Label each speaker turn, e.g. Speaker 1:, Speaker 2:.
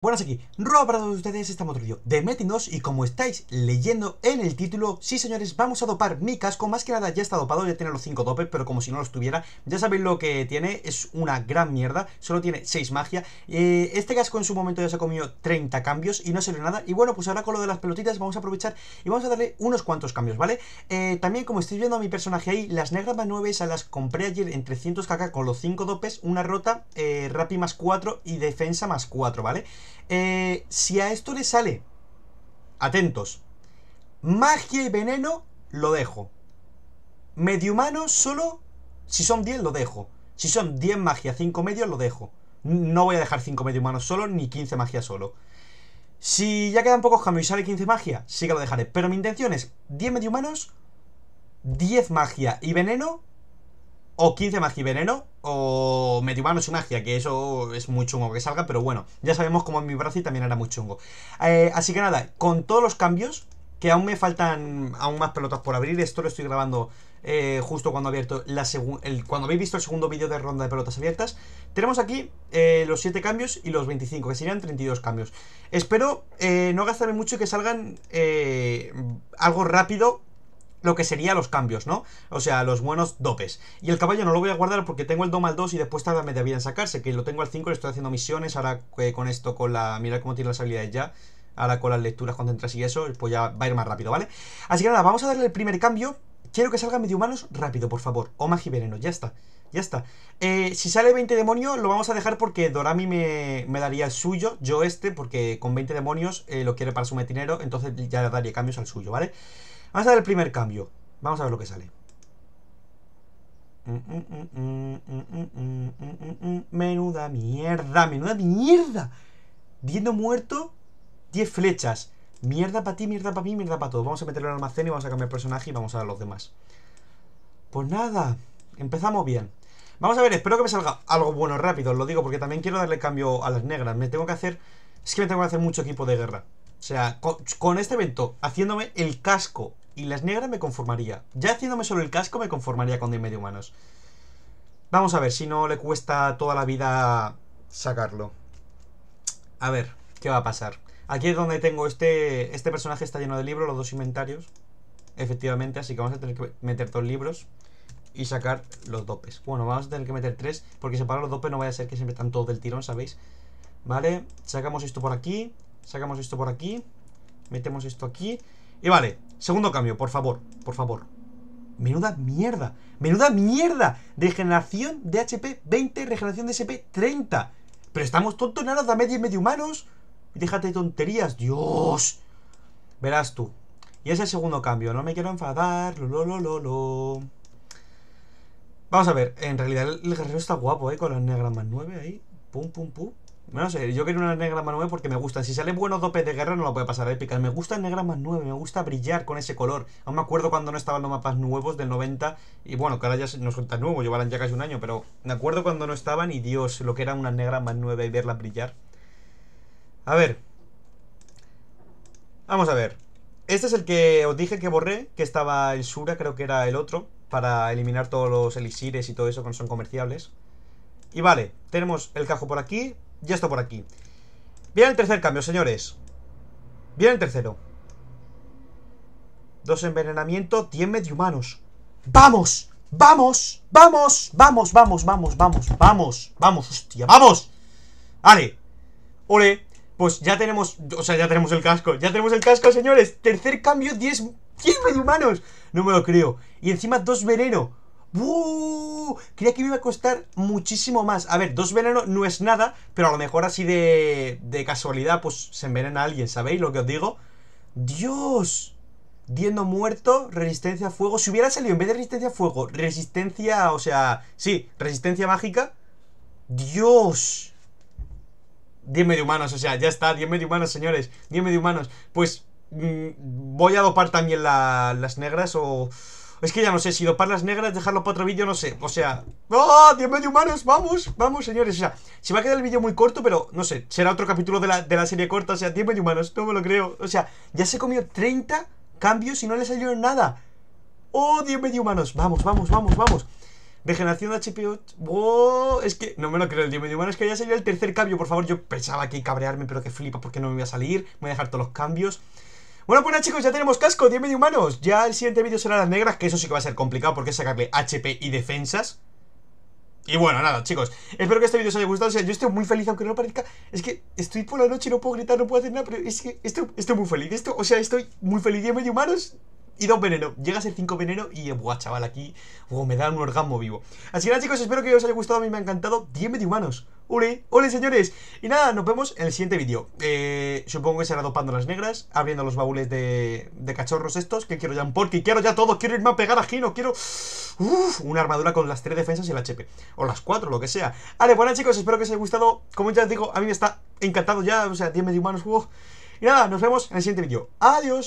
Speaker 1: Buenas aquí, Rob para todos ustedes, estamos otro vídeo de Metinos y como estáis leyendo en el título, sí señores, vamos a dopar mi casco, más que nada ya está dopado, ya tiene los 5 dopes, pero como si no los tuviera, ya sabéis lo que tiene, es una gran mierda, solo tiene 6 magia, eh, este casco en su momento ya se ha comido 30 cambios y no sirve nada, y bueno, pues ahora con lo de las pelotitas vamos a aprovechar y vamos a darle unos cuantos cambios, ¿vale? Eh, también como estáis viendo a mi personaje ahí, las negras más 9 esas las compré ayer en 300 k con los 5 dopes, una rota, eh, rapi más 4 y defensa más 4, ¿vale? vale eh, si a esto le sale, atentos, magia y veneno, lo dejo. Medio humano, solo si son 10, lo dejo. Si son 10 magia, 5 medios, lo dejo. No voy a dejar 5 medio humanos solo, ni 15 magia solo. Si ya quedan pocos cambios y sale 15 magia, sí que lo dejaré. Pero mi intención es 10 medio humanos, 10 magia y veneno, o 15 magia y veneno, o es sin magia, que eso es muy chungo que salga, pero bueno, ya sabemos cómo en mi brazo y también era muy chungo. Eh, así que nada, con todos los cambios, que aún me faltan aún más pelotas por abrir, esto lo estoy grabando eh, justo cuando abierto la el, cuando habéis visto el segundo vídeo de ronda de pelotas abiertas, tenemos aquí eh, los 7 cambios y los 25, que serían 32 cambios. Espero no gastarme mucho y que salgan algo rápido lo que sería los cambios, ¿no? O sea, los buenos dopes. Y el caballo no lo voy a guardar porque tengo el dom al 2 y después tarda media vida en sacarse, que lo tengo al 5, le estoy haciendo misiones, ahora eh, con esto, con la... mira cómo tiene las habilidades ya. Ahora con las lecturas entras y eso, pues ya va a ir más rápido, ¿vale? Así que nada, vamos a darle el primer cambio. Quiero que salgan medio humanos rápido, por favor. O magia veneno, ya está. Ya está. Eh, si sale 20 demonios, lo vamos a dejar porque Dorami me, me daría el suyo, yo este, porque con 20 demonios eh, lo quiere para su metinero, entonces ya le daría cambios al suyo, ¿vale? vale Vamos a dar el primer cambio. Vamos a ver lo que sale. Menuda mierda, menuda mierda. Diendo muerto, 10 flechas. Mierda para ti, mierda para mí, mierda para todos. Vamos a meterlo en el almacén y vamos a cambiar personaje y vamos a ver los demás. Pues nada, empezamos bien. Vamos a ver, espero que me salga algo bueno rápido, lo digo, porque también quiero darle cambio a las negras. Me tengo que hacer... Es que me tengo que hacer mucho equipo de guerra. O sea, con, este evento, haciéndome el casco y las negras me conformaría. Ya haciéndome solo el casco me conformaría con 10 medio humanos. Vamos a ver si no le cuesta toda la vida sacarlo. A ver, ¿qué va a pasar? Aquí es donde tengo este... Este personaje está lleno de libros, los dos inventarios. Efectivamente, así que vamos a tener que meter dos libros y sacar los dopes. Bueno, vamos a tener que meter tres, porque separar los dopes no vaya a ser que siempre están todos del tirón, ¿sabéis? Vale, sacamos esto por aquí. Sacamos esto por aquí Metemos esto aquí Y vale, segundo cambio, por favor, por favor Menuda mierda Menuda mierda Regeneración de HP 20, regeneración de SP 30 Pero estamos tontos nada, medio y medio humanos Déjate de tonterías, Dios Verás tú Y es el segundo cambio, no me quiero enfadar lo, lo, lo, lo. Vamos a ver, en realidad el guerrero está guapo, ¿eh? Con la negra más 9 ahí Pum, pum, pum no sé, yo quiero una negra más nueve porque me gustan. Si sale buenos dopes de guerra no lo a pasar épica. Me gusta negra más nueve me gusta brillar con ese color. Aún me acuerdo cuando no estaban los mapas nuevos del 90. Y bueno, que ahora ya no son tan nuevos, llevarán ya casi un año. Pero me acuerdo cuando no estaban y Dios, lo que era una negra más nueva y verla brillar. A ver. Vamos a ver. Este es el que os dije que borré, que estaba el Sura, creo que era el otro, para eliminar todos los elixires y todo eso que no son comerciables. Y vale, tenemos el cajo por aquí, ya esto por aquí. Viene el tercer cambio, señores. Viene el tercero. Dos envenenamiento, 10 medio humanos. ¡Vamos! ¡Vamos! ¡Vamos! ¡Vamos! ¡Vamos! ¡Vamos! ¡Vamos! ¡Vamos! ¡Vamos! ¡Hostia! ¡Vamos! ¡Ale! ¡Ole! Pues ya tenemos... O sea, ya tenemos el casco. ¡Ya tenemos el casco, señores! Tercer cambio, 10... medio humanos. No me lo creo. Y encima dos veneno. Creía que me iba a costar muchísimo más. A ver, dos venenos no es nada, pero a lo mejor así de, casualidad, pues se envenena a alguien, ¿sabéis lo que os digo? ¡Dios! Diendo muerto, resistencia a fuego. Si hubiera salido en vez de resistencia a fuego, resistencia, o sea, sí, resistencia mágica. ¡Dios! Diez medio humanos, o sea, ya está, diez medio humanos, señores, Diez medio humanos. Pues mm, voy a dopar también las negras o... Es que ya no sé, si dopar las negras, dejarlo para otro vídeo, no sé. O sea, ¡oh! ¡Diez medio humanos! ¡Vamos! ¡Vamos, señores! O sea, se va a quedar el vídeo muy corto, pero no sé, será otro capítulo de la, de la serie corta. O sea, diez medio humanos, no me lo creo. O sea, ya se comió 30 cambios y no le salió nada. ¡Oh, ¡Diez medio humanos! ¡Vamos, vamos, vamos, vamos! Regeneración de HP ¡Oh! Es que no me lo creo el 10 medio humanos, es que ya salió el tercer cambio. Por favor, yo pensaba que cabrearme, pero que flipa, porque no me voy a salir. Me Voy a dejar todos los cambios. Bueno, pues nada chicos, ya tenemos casco, 10 medio humanos Ya el siguiente vídeo será las negras, que eso sí que va a ser complicado Porque es sacarle HP y defensas y bueno, nada, chicos, espero que este vídeo os haya gustado. O sea, yo estoy muy feliz, aunque no parezca. Es que estoy por la noche, y no puedo gritar, no puedo hacer nada, pero es que estoy, estoy muy feliz. Esto, o sea, estoy muy feliz. 10 medio humanos y 2 veneno. Llegas el 5 veneno y, buah, chaval, aquí, me da un orgasmo vivo. Así que nada, chicos, espero que os haya gustado. A mí me ha encantado. 10 medio humanos. ¡Uli! ¡Uli, señores! Y nada, nos vemos en el siguiente vídeo. Eh, supongo que será dopando las negras, abriendo los baúles de, de cachorros estos, que quiero ya un porky, quiero ya todo, quiero irme a pegar a Gino, quiero... Uf, una armadura con las tres defensas y el HP. O las cuatro, lo que sea. Vale, bueno chicos, espero que os haya gustado. Como ya os digo, a mí me está encantado ya, o sea, 10 medio humanos, juego. Y nada, nos vemos en el siguiente vídeo. ¡Adiós!